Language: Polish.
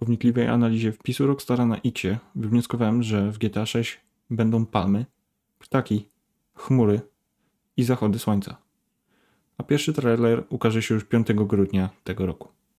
Po wnikliwej analizie wpisu Rockstara na Icie wywnioskowałem, że w GTA 6 będą palmy, ptaki, chmury i zachody słońca. A pierwszy trailer ukaże się już 5 grudnia tego roku.